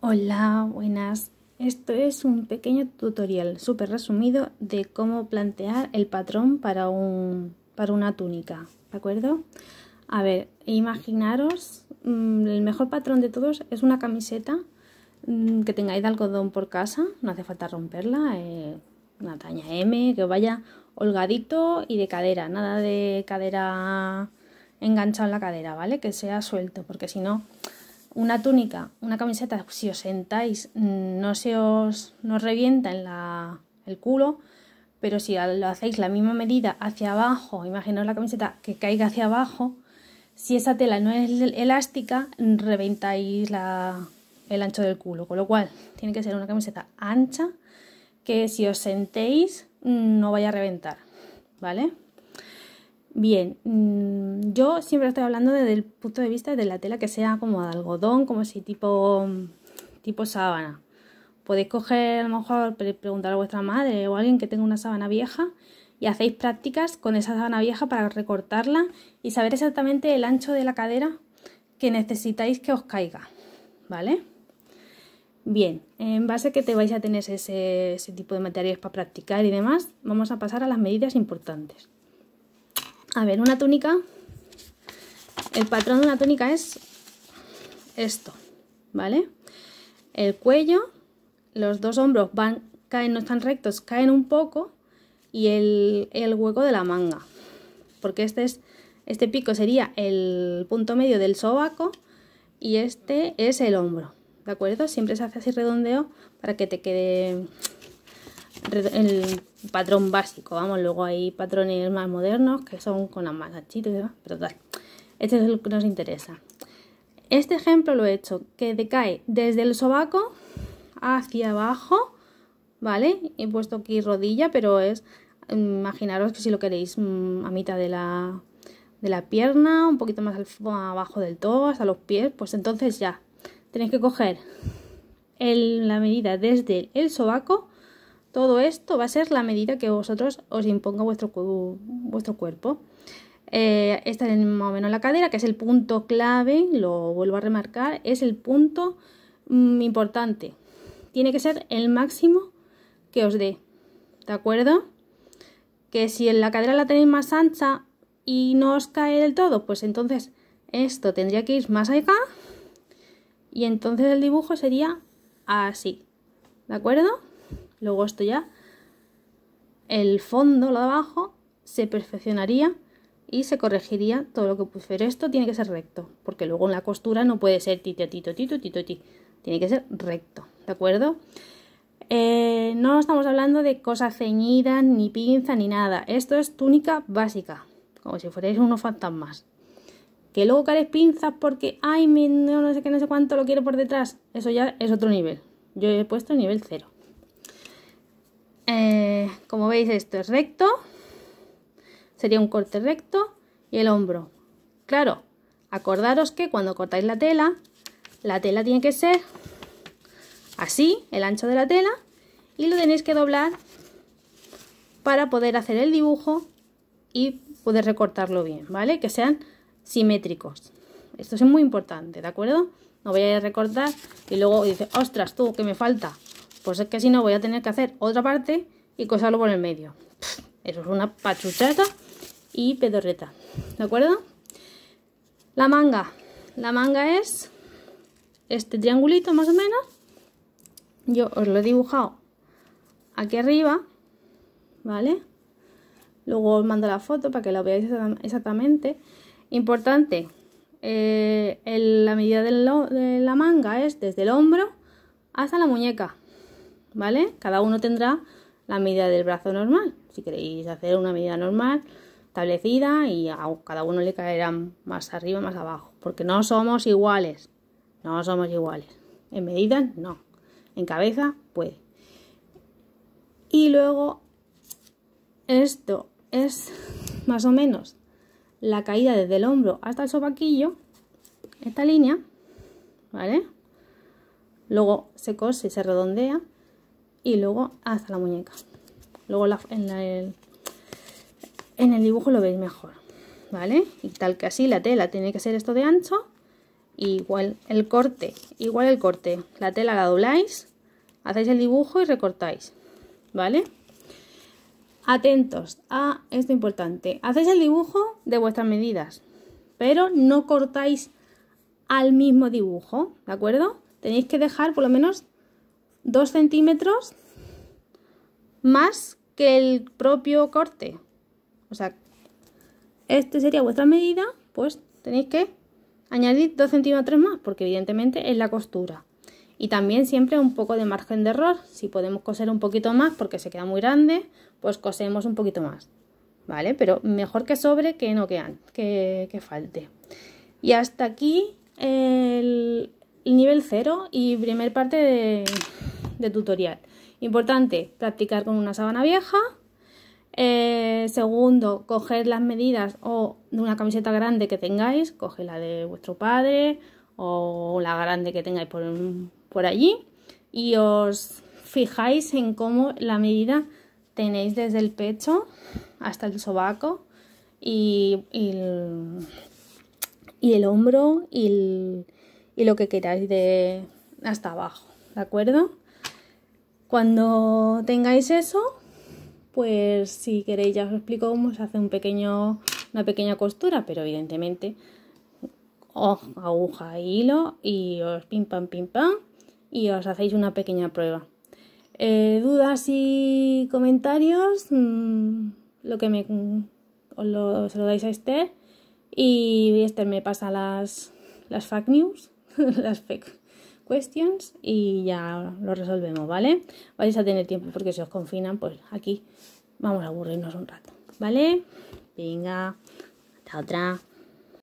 Hola, buenas. Esto es un pequeño tutorial súper resumido de cómo plantear el patrón para, un, para una túnica, ¿de acuerdo? A ver, imaginaros, mm, el mejor patrón de todos es una camiseta mm, que tengáis de algodón por casa, no hace falta romperla, eh, una taña M, que vaya holgadito y de cadera, nada de cadera enganchado en la cadera, ¿vale? Que sea suelto, porque si no una túnica, una camiseta, si os sentáis mm, no se os, no revienta en la, el culo, pero si lo hacéis la misma medida hacia abajo, imaginaos la camiseta que caiga hacia abajo, si esa tela no es elástica, reventáis la, el ancho del culo, con lo cual tiene que ser una camiseta ancha que si os sentéis mm, no vaya a reventar, ¿vale? Bien, mm, yo siempre estoy hablando desde el punto de vista de la tela que sea como de algodón, como si tipo, mm, tipo sábana. Podéis coger, a lo mejor, preguntar a vuestra madre o a alguien que tenga una sábana vieja y hacéis prácticas con esa sábana vieja para recortarla y saber exactamente el ancho de la cadera que necesitáis que os caiga, ¿vale? Bien, en base a que te vais a tener ese tipo de materiales para practicar y demás, vamos a pasar a las medidas importantes. A ver, una túnica. El patrón de una túnica es esto, ¿vale? El cuello, los dos hombros van, caen, no están rectos, caen un poco y el, hueco de la manga. Porque este, es, este pico sería el punto medio del sobaco y este es el hombro, ¿de acuerdo? Siempre se hace así redondeo para que te quede el patrón básico, vamos, luego hay patrones más modernos que son con las más y demás, pero tal. Este es el que nos interesa. Este ejemplo lo he hecho que decae desde el sobaco hacia abajo, ¿vale? He puesto aquí rodilla, pero es, mm, imaginaros que si lo queréis mm, a mitad de la, de la pierna, un poquito más abajo del todo, hasta los pies, pues entonces ya, tenéis que coger la medida desde el sobaco todo esto va a ser la medida que vosotros os imponga vuestro, vuestro cuerpo. Eh, esta es más o menos la cadera, que es el punto clave, lo vuelvo a remarcar, es el punto mm, importante. Tiene que ser el máximo que os dé, ¿de acuerdo? Que si en la cadera la tenéis más ancha y no os cae del todo, pues entonces esto tendría que ir más acá y entonces el dibujo sería así, ¿de acuerdo? Luego esto ya, el fondo, lo de abajo, se perfeccionaría y se corregiría todo lo que puse. Pero esto tiene que ser recto, porque luego en la costura no puede ser tito, tito, tito, tito, Tiene que ser recto, ¿de acuerdo? Eh, no estamos hablando de cosas ceñidas, ni pinza, ni nada. Esto es túnica básica, como si fuerais unos fantasmas. Que luego cares pinzas porque, ay, no, sé qué, no sé cuánto lo quiero por detrás. Eso ya es otro nivel. Yo he puesto nivel cero. Eh, como veis esto es recto, sería un corte recto y el hombro. Claro, acordaros que cuando cortáis la tela, la tela tiene que ser así, el ancho de la tela, y lo tenéis que doblar para poder hacer el dibujo y poder recortarlo bien, ¿vale? Que sean simétricos. Esto es muy importante, ¿de acuerdo? No voy a recortar y luego dice, ostras, tú, que me falta. Pues es que si no voy a tener que hacer otra parte y cosarlo por el medio. Eso es una pachuchata y pedorreta. ¿De acuerdo? La manga. La manga es este triangulito más o menos. Yo os lo he dibujado aquí arriba. ¿Vale? Luego os mando la foto para que la veáis exactamente. Importante, eh, la medida de la manga es desde el hombro hasta la muñeca. ¿vale? Cada uno tendrá la medida del brazo normal. Si queréis hacer una medida normal establecida y a cada uno le caerán más arriba, más abajo, porque no somos iguales. No somos iguales. En medida no. En cabeza puede. Y luego esto es más o menos la caída desde el hombro hasta el sopaquillo, esta línea, ¿vale? Luego se cose y se redondea y luego hasta la muñeca. Luego en, el, en el dibujo lo veis mejor, ¿vale? Y tal que así la tela tiene que ser esto de ancho, igual el corte, igual el corte. La tela la dobláis, hacéis el dibujo y recortáis, ¿vale? Atentos a esto importante. Hacéis el dibujo de vuestras medidas, pero no cortáis al mismo dibujo, ¿de acuerdo? Tenéis que dejar por lo menos 2 centímetros más que el propio corte. O sea, este sería vuestra medida, pues tenéis que añadir 2 centímetros más, porque evidentemente es la costura. Y también siempre un poco de margen de error. Si podemos coser un poquito más porque se queda muy grande, pues cosemos un poquito más. ¿Vale? Pero mejor que sobre que no quedan, que, falte. Y hasta aquí el, el nivel 0 y primer parte de, de tutorial. Importante, practicar con una sábana vieja. Eh, segundo, coger las medidas o de una camiseta grande que tengáis, coge la de vuestro padre o la grande que tengáis por, allí y os fijáis en cómo la medida tenéis desde el pecho hasta el sobaco y, y, el, hombro y, y, lo que queráis de hasta abajo, ¿de acuerdo? Cuando tengáis eso, pues si queréis ya os explico cómo se hace una pequeña costura, pero evidentemente aguja aguja hilo y os pim pam pim pam y os hacéis una pequeña prueba. Eh, dudas y comentarios, mm, lo que me os lo, dais a Esther y Esther me pasa las, las fake news, las fake questions y ya lo resolvemos, ¿vale? Vais a tener tiempo porque si os confinan, pues aquí vamos a aburrirnos un rato, ¿vale? Venga, hasta otra.